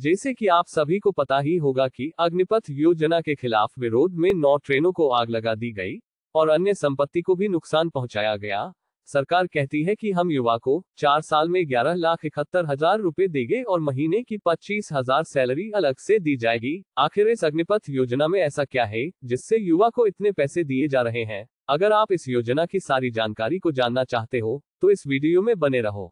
जैसे कि आप सभी को पता ही होगा कि अग्निपथ योजना के खिलाफ विरोध में नौ ट्रेनों को आग लगा दी गई और अन्य संपत्ति को भी नुकसान पहुंचाया गया सरकार कहती है कि हम युवा को चार साल में ग्यारह लाख इकहत्तर हजार रूपए देंगे और महीने की पच्चीस हजार सैलरी अलग से दी जाएगी आखिर इस अग्निपथ योजना में ऐसा क्या है जिससे युवा को इतने पैसे दिए जा रहे हैं अगर आप इस योजना की सारी जानकारी को जानना चाहते हो तो इस वीडियो में बने रहो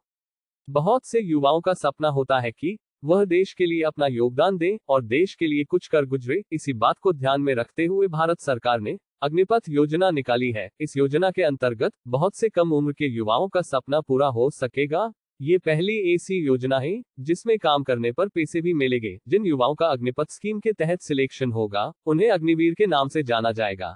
बहुत से युवाओं का सपना होता है कि वह देश के लिए अपना योगदान दें और देश के लिए कुछ कर गुजरे इसी बात को ध्यान में रखते हुए भारत सरकार ने अग्निपथ योजना निकाली है इस योजना के अंतर्गत बहुत से कम उम्र के युवाओं का सपना पूरा हो सकेगा ये पहली ऐसी योजना है जिसमें काम करने पर पैसे भी मिलेंगे जिन युवाओं का अग्निपथ स्कीम के तहत सिलेक्शन होगा उन्हें अग्निवीर के नाम से जाना जाएगा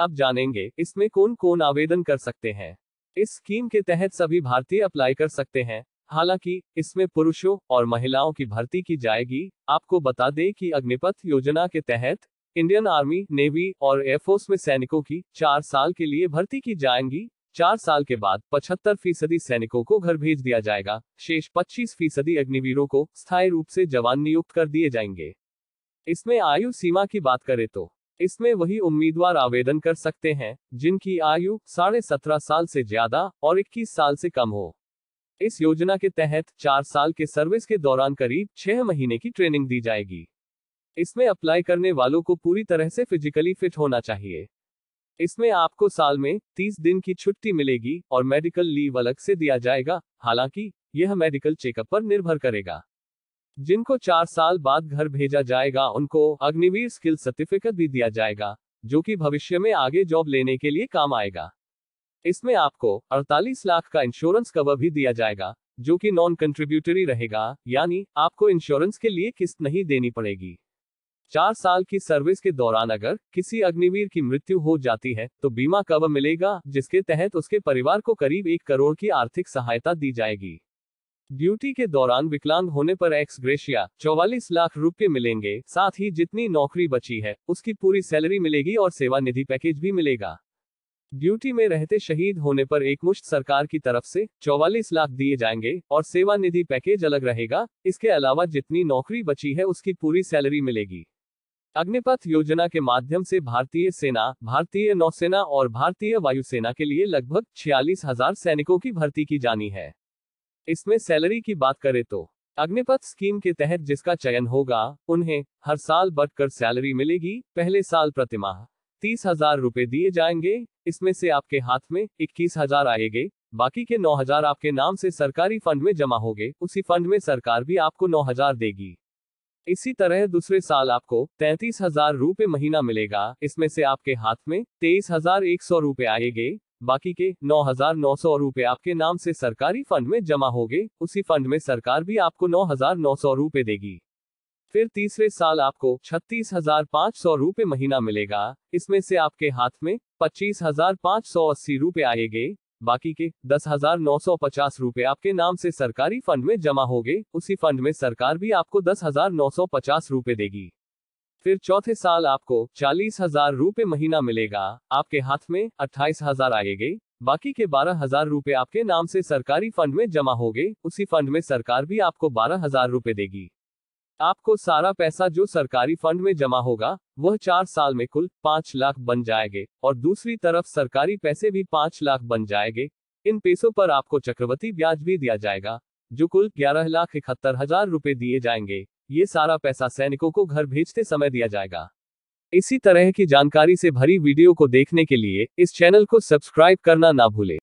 अब जानेंगे इसमें कौन कौन आवेदन कर सकते हैं इस स्कीम के तहत सभी भारतीय अप्लाई कर सकते हैं हालांकि इसमें पुरुषों और महिलाओं की भर्ती की जाएगी आपको बता दें कि अग्निपथ योजना के तहत इंडियन आर्मी नेवी और एयरफोर्स में सैनिकों की चार साल के लिए भर्ती की जाएंगी चार साल के बाद पचहत्तर फीसदी सैनिकों को घर भेज दिया जाएगा शेष पच्चीस फीसदी अग्निवीरों को स्थायी रूप से जवान नियुक्त कर दिए जाएंगे इसमें आयु सीमा की बात करें तो इसमें वही उम्मीदवार आवेदन कर सकते हैं जिनकी आयु साढ़े सत्रह साल से ज्यादा और इक्कीस साल से कम हो इस योजना के तहत चार साल के सर्विस के दौरान करीब छह महीने की ट्रेनिंग दी जाएगी इसमें अप्लाई करने वालों को पूरी तरह से फिजिकली फिट होना चाहिए इसमें आपको साल में 30 दिन की छुट्टी मिलेगी और मेडिकल लीव अलग से दिया जाएगा हालांकि यह मेडिकल चेकअप पर निर्भर करेगा जिनको चार साल बाद घर भेजा जाएगा उनको अग्निवीर स्किल सर्टिफिकेट भी दिया जाएगा जो कि भविष्य में आगे जॉब लेने के लिए काम आएगा इसमें आपको 48 लाख का इंश्योरेंस कवर भी दिया जाएगा जो कि नॉन कंट्रीब्यूटरी रहेगा यानी आपको इंश्योरेंस के लिए किस्त नहीं देनी पड़ेगी चार साल की सर्विस के दौरान अगर किसी अग्निवीर की मृत्यु हो जाती है तो बीमा कवर मिलेगा जिसके तहत उसके परिवार को करीब एक करोड़ की आर्थिक सहायता दी जाएगी ड्यूटी के दौरान विकलांग होने पर एक्स ग्रेशिया चौवालीस लाख रुपए मिलेंगे साथ ही जितनी नौकरी बची है उसकी पूरी सैलरी मिलेगी और सेवा निधि पैकेज भी मिलेगा ड्यूटी में रहते शहीद होने पर एकमुश्त सरकार की तरफ से चौवालीस लाख दिए जाएंगे और सेवा निधि पैकेज अलग रहेगा इसके अलावा जितनी नौकरी बची है उसकी पूरी सैलरी मिलेगी अग्निपथ योजना के माध्यम से भारतीय सेना भारतीय नौसेना और भारतीय वायुसेना के लिए लगभग छियालीस हजार सैनिकों की भर्ती की जानी है इसमें सैलरी की बात करें तो अग्निपथ स्कीम के तहत जिसका चयन होगा उन्हें हर साल बढ़कर सैलरी मिलेगी पहले साल प्रतिमाह तीस हजार रूपए दिए जाएंगे इसमें से आपके हाथ में इक्कीस हजार आएंगे बाकी के नौ हजार आपके नाम से सरकारी फंड में जमा होंगे उसी फंड में सरकार भी आपको नौ हजार देगी इसी तरह दूसरे साल आपको तैतीस हजार रूपए महीना मिलेगा इसमें से आपके हाथ में तेईस हजार एक सौ रूपए आएंगे बाकी के नौ हजार नौ सौ रूपए आपके नाम से सरकारी फंड में जमा होंगे उसी फंड में सरकार भी आपको नौ हजार नौ सौ रूपए देगी फिर तीसरे साल आपको छत्तीस हजार पाँच सौ रूपए महीना मिलेगा इसमें से आपके हाथ में पच्चीस हजार पाँच सौ अस्सी रूपए आएंगे बाकी के दस हजार नौ सौ पचास रूपए आपके नाम से सरकारी फंड में जमा होंगे उसी फंड में सरकार भी आपको दस हजार नौ सौ पचास रूपए देगी फिर चौथे साल आपको चालीस हजार रूपए महीना मिलेगा आपके हाथ में अट्ठाईस हजार आएंगे बाकी के बारह हजार रूपए आपके नाम से सरकारी फंड में जमा होंगे उसी फंड में सरकार भी आपको बारह हजार रूपए देगी आपको सारा पैसा जो सरकारी फंड में जमा होगा वह चार साल में कुल पाँच लाख बन जाएंगे और दूसरी तरफ सरकारी पैसे भी पाँच लाख बन जाएंगे इन पैसों पर आपको चक्रवर्ती ब्याज भी दिया जाएगा जो कुल ग्यारह लाख इकहत्तर हजार रुपए दिए जाएंगे ये सारा पैसा सैनिकों को घर भेजते समय दिया जाएगा इसी तरह की जानकारी से भरी वीडियो को देखने के लिए इस चैनल को सब्सक्राइब करना ना भूले